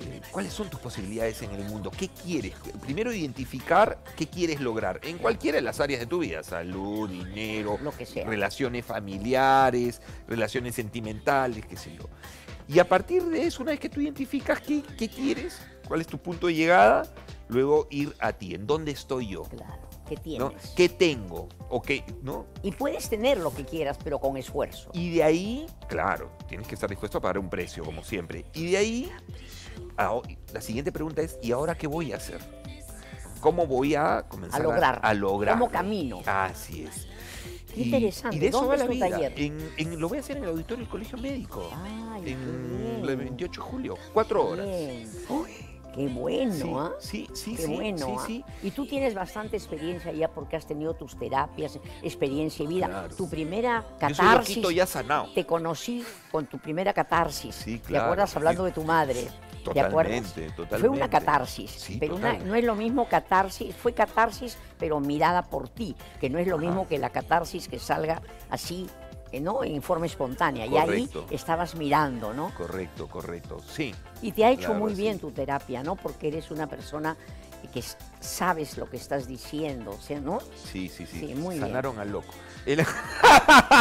eh, cuáles son tus posibilidades en el mundo, qué quieres. Primero identificar qué quieres lograr en cualquiera de las áreas de tu vida, salud, dinero, Lo que relaciones familiares, relaciones sentimentales, qué sé yo. Y a partir de eso, una vez que tú identificas qué, qué quieres, cuál es tu punto de llegada, luego ir a ti, en dónde estoy yo. Claro que tienes. ¿Qué tengo? Okay, ¿no? Y puedes tener lo que quieras, pero con esfuerzo. Y de ahí, claro, tienes que estar dispuesto a pagar un precio, como siempre. Y de ahí, la siguiente pregunta es, ¿y ahora qué voy a hacer? ¿Cómo voy a comenzar a lograr? A, lograr. ¿Cómo camino? Así es. Qué interesante. lo voy a hacer en el auditorio del Colegio Médico. en el 28 de julio. Cuatro horas. Uy. Qué bueno, sí, ¿eh? Sí, sí, Qué bueno, ¿ah? sí, Y tú tienes bastante experiencia ya porque has tenido tus terapias, experiencia y vida. Tu primera catarsis. Yo soy ya sanado. Te conocí con tu primera catarsis. Sí, claro. ¿Te acuerdas hablando de tu madre? Totalmente, Totalmente. Fue una catarsis, pero no es lo mismo catarsis, fue catarsis pero mirada por ti, que no es lo mismo que la catarsis que salga así ¿no? En forma espontánea. Y ahí estabas mirando, ¿no? Correcto, correcto, sí. Y te ha hecho muy bien tu terapia, ¿no? Porque eres una persona que sabes lo que estás diciendo, ¿no? Sí, sí, sí. Sanaron al loco.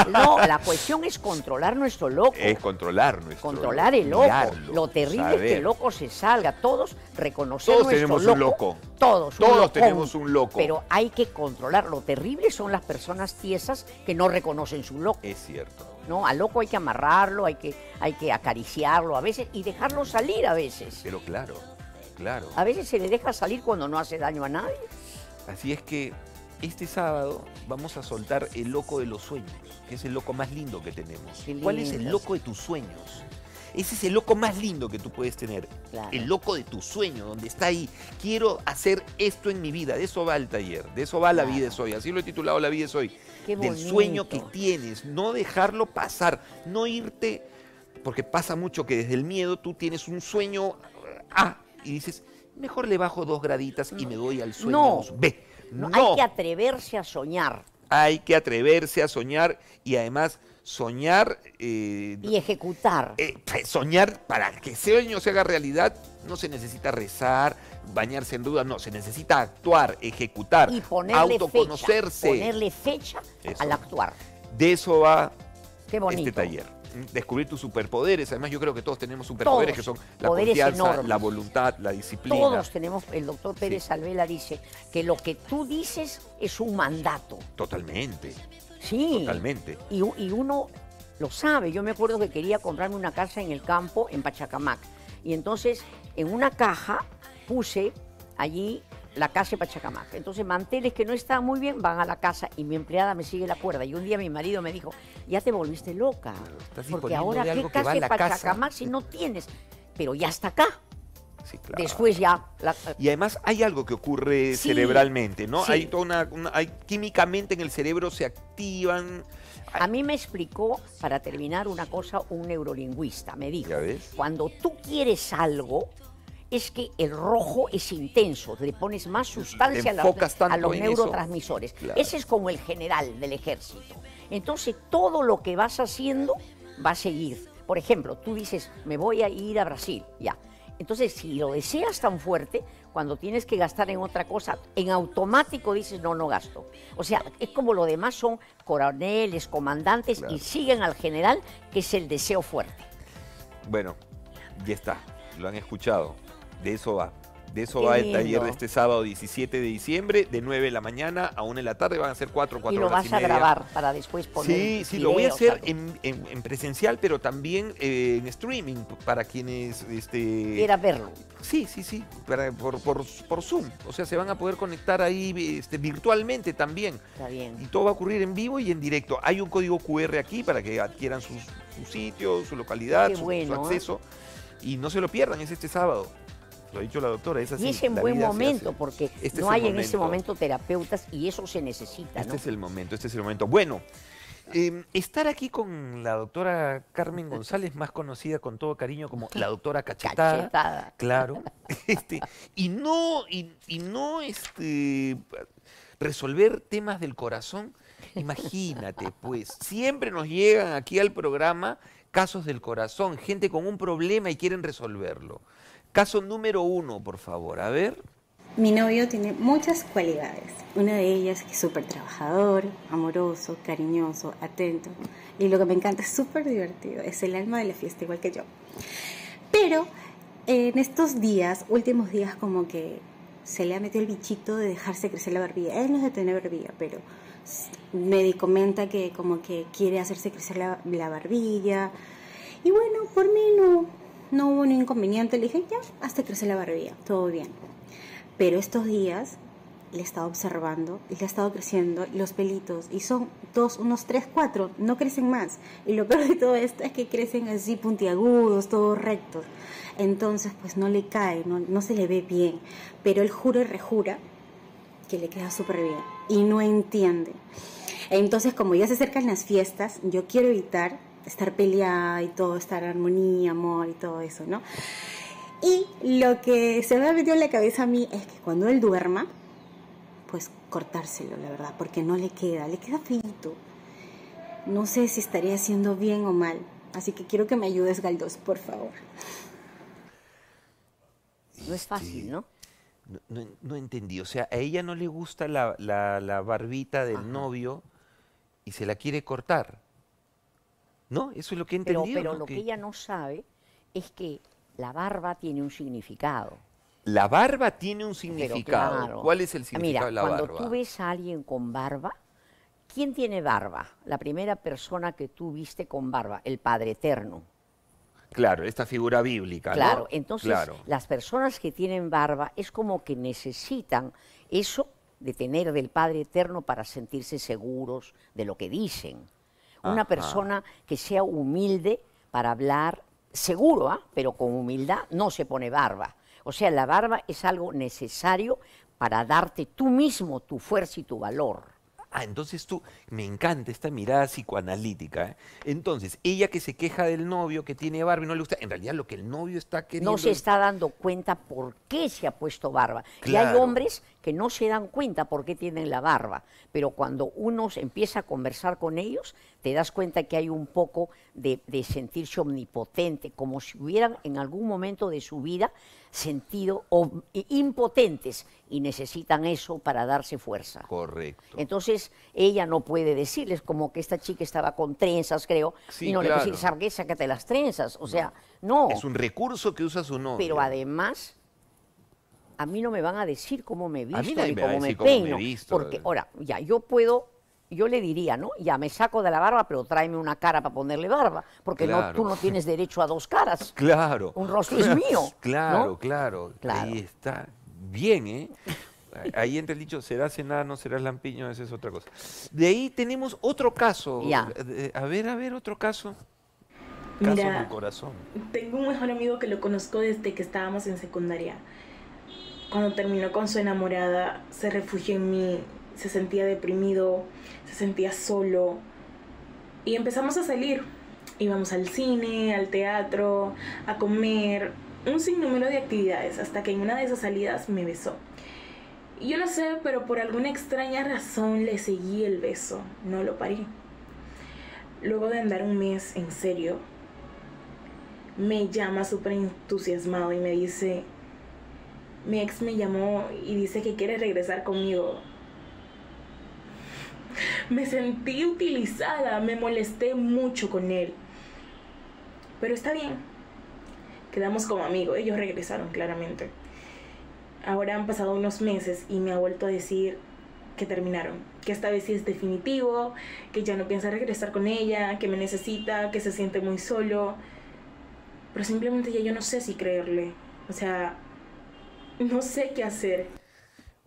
no, la cuestión es controlar nuestro loco. Es controlar nuestro Controlar el loco. lo terrible es que el loco se salga. Todos reconocemos Todos tenemos un loco. Todos. tenemos un loco. Pero hay que controlar. Lo terrible son las personas tiesas que no reconocen su loco. Es cierto. ¿no? Al loco hay que amarrarlo, hay que, hay que acariciarlo a veces y dejarlo salir a veces. Pero claro. Claro. A veces se le deja salir cuando no hace daño a nadie. Así es que este sábado vamos a soltar el loco de los sueños, que es el loco más lindo que tenemos. ¿Cuál es el loco de tus sueños? Ese es el loco más lindo que tú puedes tener. El loco de tu sueño, donde está ahí. Quiero hacer esto en mi vida. De eso va el taller. De eso va la vida de hoy. Así lo he titulado La vida es hoy. Del sueño que tienes. No dejarlo pasar. No irte. Porque pasa mucho que desde el miedo tú tienes un sueño ah, y dices, mejor le bajo dos graditas y me doy al sueño. No, No. Hay que atreverse a soñar. Hay que atreverse a soñar y además soñar. Eh, y ejecutar. Eh, pues, soñar para que ese sueño se haga realidad, no se necesita rezar, bañarse en duda, no, se necesita actuar, ejecutar, y ponerle autoconocerse. Fecha, ponerle fecha al actuar. De eso va este taller descubrir tus superpoderes. Además, yo creo que todos tenemos superpoderes que son la confianza, la voluntad, la disciplina. Todos tenemos, el doctor Pérez Alvela dice que lo que tú dices es un mandato. Totalmente. Sí. Totalmente. Y, y uno lo sabe. Yo me acuerdo que quería comprarme una casa en el campo, en Pachacamac. Y entonces, en una caja puse allí la calle Pachacamac. Entonces, manteles que no está muy bien van a la casa y mi empleada me sigue la cuerda. Y un día mi marido me dijo, ya te volviste loca. porque ahora, ¿qué calle Pachacamac si no tienes? Pero ya está acá. Sí, claro. Después ya. Eh, y además hay algo que ocurre cerebralmente, ¿no? Hay toda una, químicamente en el cerebro se activan. A mí me explicó, para terminar, una cosa un neurolingüista. Me dijo, cuando tú quieres algo, es que el rojo es intenso, le pones más sustancia a, los, neurotransmisores. Ese es como el general del ejército. Entonces todo lo que vas haciendo va a seguir. Por ejemplo, tú dices, me voy a ir a Brasil, ya. Entonces, si lo deseas tan fuerte, cuando tienes que gastar en otra cosa, en automático dices, no, no gasto. O sea, es como lo demás son coroneles, comandantes y siguen al general, que es el deseo fuerte. Bueno, ya está, lo han escuchado. De eso va. De eso va el taller de este sábado 17 de diciembre, de 9 de la mañana a 1 de la tarde, van a ser 4, 4 horas y lo vas a grabar para después poner. Sí, sí, lo voy a hacer en, presencial, pero también eh, en streaming, para quienes... Este, Quiera verlo. Sí, sí, sí, por, Zoom. O sea, se van a poder conectar ahí este, virtualmente también. Está bien. Y todo va a ocurrir en vivo y en directo. Hay un código QR aquí para que adquieran su sitio, su localidad, su ¿eh? acceso. Y no se lo pierdan, es este sábado lo ha dicho la doctora, Y es en buen momento, porque este no hay en ese momento terapeutas y eso se necesita. Este es el momento, este es el momento. Bueno, em, estar aquí con la doctora Carmen González, más conocida con todo cariño como la doctora Cachetada. Claro. [laughs] Este, y no, y, no este, resolver temas del corazón. Imagínate, pues, siempre nos llegan aquí al programa casos del corazón, gente con un problema y quieren resolverlo. Caso número uno, por favor, a ver. Mi novio tiene muchas cualidades. Una de ellas es que súper trabajador, amoroso, cariñoso, atento. Y lo que me encanta es súper divertido. Es el alma de la fiesta, igual que yo. Pero en estos días, últimos días, como que se le ha metido el bichito de dejarse crecer la barbilla. Él no es de tener barbilla, pero me comenta que como que quiere hacerse crecer la barbilla. Y bueno, por mí no, no hubo ningún inconveniente, le dije, ya, hasta crece la barbilla, todo bien. Pero estos días le he estado observando y le ha estado creciendo los pelitos y son dos, unos tres, cuatro, no crecen más. Y lo peor de todo esto es que crecen así puntiagudos, todos rectos. Entonces, pues no le cae, no, no se le ve bien. Pero él jura y rejura que le queda súper bien y no entiende. Entonces, como ya se acercan las fiestas, yo quiero evitar estar peleada y todo, estar armonía, amor y todo eso, ¿no? Y lo que se me ha metido en la cabeza a mí es que cuando él duerma, pues cortárselo, la verdad, porque no le queda, le queda feito. No sé si estaría haciendo bien o mal, así que quiero que me ayudes, Galdós, por favor. No es fácil, este, ¿no? No, entendí, o sea, a ella no le gusta la, la, barbita del novio y se la quiere cortar. ¿No? Eso es lo que he entendido. Pero, lo que... ella no sabe es que la barba tiene un significado. La barba tiene un significado. ¿Cuál es el significado Mira, de la cuando barba? Cuando tú ves a alguien con barba, ¿quién tiene barba? La primera persona que tú viste con barba, el Padre Eterno. Claro, esta figura bíblica. Claro, entonces las personas que tienen barba es como que necesitan eso de tener del Padre Eterno para sentirse seguros de lo que dicen una persona que sea humilde para hablar, seguro, ¿ah? pero con humildad, no se pone barba. O sea, la barba es algo necesario para darte tú mismo tu fuerza y tu valor. Ah, entonces tú, me encanta esta mirada psicoanalítica. ¿eh? Entonces, ella que se queja del novio, que tiene barba y no le gusta, en realidad lo que el novio está queriendo... No se está dando cuenta por qué se ha puesto barba. Y hay hombres que no se dan cuenta por qué tienen la barba, pero cuando uno empieza a conversar con ellos, te das cuenta que hay un poco de, sentirse omnipotente, como si hubieran en algún momento de su vida sentido impotentes y necesitan eso para darse fuerza. Correcto. Entonces ella no puede decirles como que esta chica estaba con trenzas, creo, y no le puede decir, sácate las trenzas, o sea, no. Es un recurso que usa su no. Pero además a mí no me van a decir cómo me visto ni cómo, me peino, Porque, ahora, ya, yo puedo, yo le diría, ¿no? Ya me saco de la barba, pero tráeme una cara para ponerle barba, porque no, tú no tienes derecho a dos caras. [laughs] claro. Un rostro es mío. Claro, claro, claro. Ahí está bien, ¿eh? Ahí entre el dicho, serás no serás lampiño, esa es otra cosa. De ahí tenemos otro caso. Ya. A ver, a ver, otro caso. Caso Mira, corazón. Tengo un mejor amigo que lo conozco desde que estábamos en secundaria. Cuando terminó con su enamorada, se refugió en mí, se sentía deprimido, se sentía solo. Y empezamos a salir. Íbamos al cine, al teatro, a comer, un sinnúmero de actividades, hasta que en una de esas salidas me besó. Yo no sé, pero por alguna extraña razón le seguí el beso, no lo paré. Luego de andar un mes en serio, me llama súper entusiasmado y me dice, mi ex me llamó y dice que quiere regresar conmigo. Me sentí utilizada, me molesté mucho con él. Pero está bien. Quedamos como amigos, ellos regresaron claramente. Ahora han pasado unos meses y me ha vuelto a decir que terminaron, que esta vez sí es definitivo, que ya no piensa regresar con ella, que me necesita, que se siente muy solo. Pero simplemente ya yo no sé si creerle. O sea, no sé qué hacer.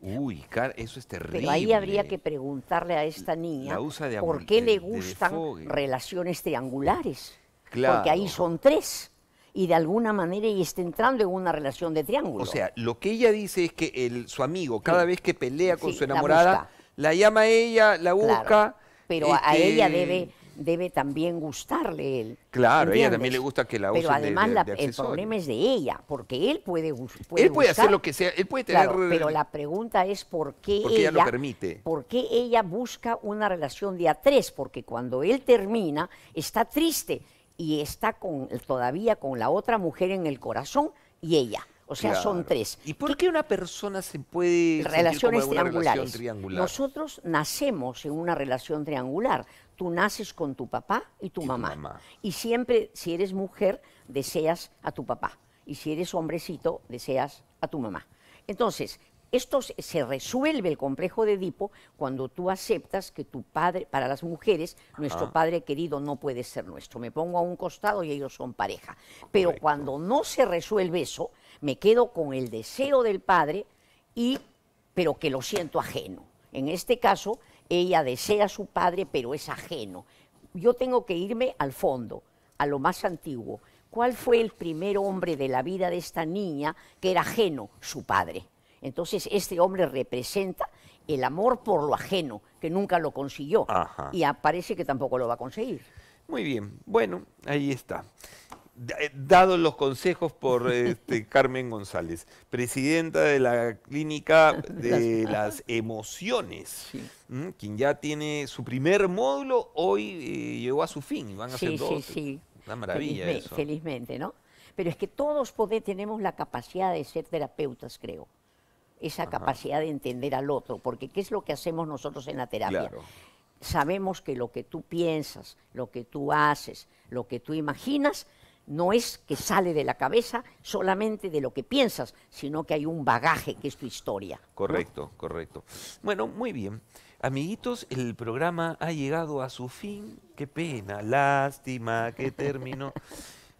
Uy, eso es terrible. Pero ahí habría que preguntarle a esta niña por qué le gustan relaciones triangulares. Porque ahí son tres. Y de alguna manera ella está entrando en una relación de triángulo. O sea, lo que ella dice es que su amigo, cada vez que pelea con su enamorada, la, llama a ella, la busca. Pero a este, ella debe debe también gustarle él. Claro, a ella también le gusta que la use Pero además el problema es de ella, porque él puede, puede hacer lo que sea, él puede tener... pero la pregunta es por qué ella, lo permite. ¿Por ella busca una relación de a tres? Porque cuando él termina, está triste y está con, todavía con la otra mujer en el corazón y ella. O sea, son tres. ¿Y por qué una persona se puede... Relaciones triangulares. Nosotros nacemos en una relación triangular tú naces con tu papá y tu, mamá. Y siempre, si eres mujer, deseas a tu papá. Y si eres hombrecito, deseas a tu mamá. Entonces, esto se resuelve el complejo de Edipo cuando tú aceptas que tu padre, para las mujeres, nuestro padre querido no puede ser nuestro. Me pongo a un costado y ellos son pareja. Pero cuando no se resuelve eso, me quedo con el deseo del padre y pero que lo siento ajeno. En este caso, ella desea a su padre, pero es ajeno. Yo tengo que irme al fondo, a lo más antiguo. ¿Cuál fue el primer hombre de la vida de esta niña que era ajeno? Su padre. Entonces, este hombre representa el amor por lo ajeno, que nunca lo consiguió. Y parece que tampoco lo va a conseguir. Muy bien, bueno, ahí está. Eh, dado los consejos por este, [laughs] Carmen González, presidenta de la Clínica [laughs] de las, Emociones, quien ya tiene su primer módulo, hoy eh, llegó a su fin van a sí, dos. Sí, sí. Una maravilla felizmente, eso. Felizmente, ¿no? Pero es que todos tenemos la capacidad de ser terapeutas, creo. Esa capacidad de entender al otro, porque ¿qué es lo que hacemos nosotros en la terapia? Sabemos que lo que tú piensas, lo que tú haces, lo que tú imaginas, no es que sale de la cabeza solamente de lo que piensas, sino que hay un bagaje que es tu historia. Correcto, correcto. Bueno, muy bien. Amiguitos, el programa ha llegado a su fin. Qué pena, lástima, qué término. [laughs]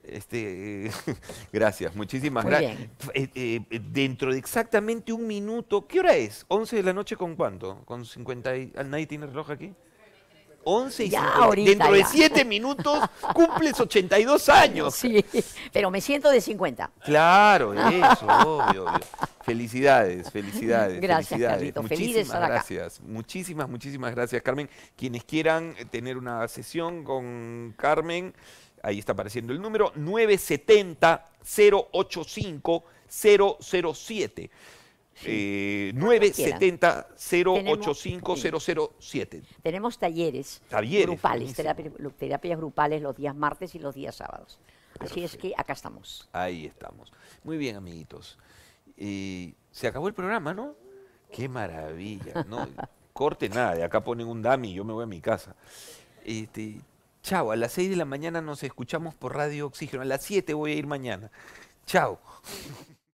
Este, [laughs] gracias, muchísimas gracias. Eh, eh, eh, dentro de exactamente un minuto, ¿qué hora es? ¿11 de la noche con cuánto? ¿Con 50 ¿Nadie tiene reloj aquí? 11 y ya Dentro de 7 minutos cumples 82 años. Sí, pero me siento de 50. Claro, [laughs] eso, obvio, obvio. Felicidades, felicidades. Gracias, felicidades. Muchísimas gracias. Muchísimas, muchísimas gracias, Carmen. Quienes quieran eh, tener una sesión con Carmen, ahí está apareciendo el número 970 085 007. 970 085 eh, Tenemos talleres, talleres grupales, terapias grupales los días martes y los días sábados. Así es que acá estamos. Ahí estamos. Muy bien, amiguitos. y eh, se acabó el programa, ¿no? Qué maravilla. No [laughs] corte nada, de acá ponen un dami yo me voy a mi casa. Este, chao, a las 6 de la mañana nos escuchamos por Radio Oxígeno. A las 7 voy a ir mañana. Chao.